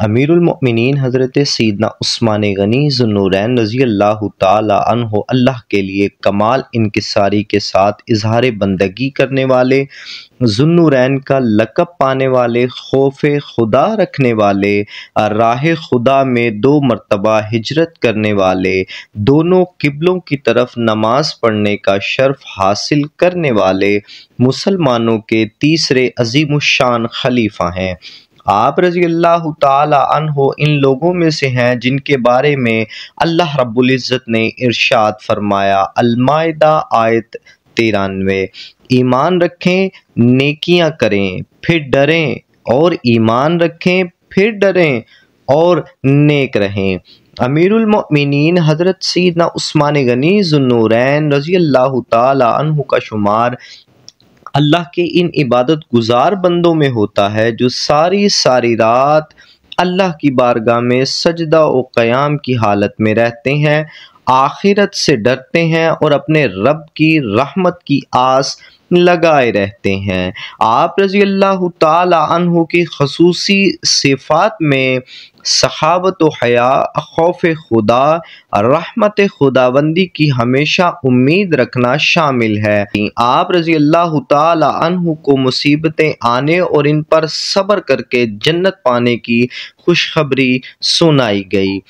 अमीरमिन हज़रत सीदना उस्मान गनी जुनूरैन रज़ी अल्लाह तहो अल्लाह के लिए कमाल इनकसारी के साथ इजहार बंदगी करने वाले जुनूरैन का लकब पाने वाले खौफ खुदा रखने वाले राह खुदा में दो मरतबा हजरत करने वाले दोनों किबलों की तरफ नमाज पढ़ने का शर्फ हासिल करने वाले मुसलमानों के तीसरे अजीम शान खलीफा हैं आप रजी अल्लाह तहो इन लोगों में से हैं जिनके बारे में अल्लाह रबुल्जत ने इरशाद फरमाया अलमायदा आयत तिरानवे ईमान रखें नेकियां करें फिर डरें और ईमान रखें फिर डरें और नेक रहें अमीरमिन हज़रत सीदना उस्मान गनी जुनूरैन रज़ी अल्लाह तहु का शुमार अल्लाह के इन इबादत गुजार बंदों में होता है जो सारी सारी रात अल्लाह की बारगाह में सजदा व क़याम की हालत में रहते हैं आखिरत से डरते हैं और अपने रब की रहमत की आस लगाए रहते हैं आप रजी अल्लाह तहु की खसूसी सिफात में सखावत हया खौफ खुदा रहमत खुदाबंदी की हमेशा उम्मीद रखना शामिल है आप रजी अल्लाह तहु को मुसीबतें आने और इन पर सब्र करके जन्नत पाने की खुशखबरी सुनाई गई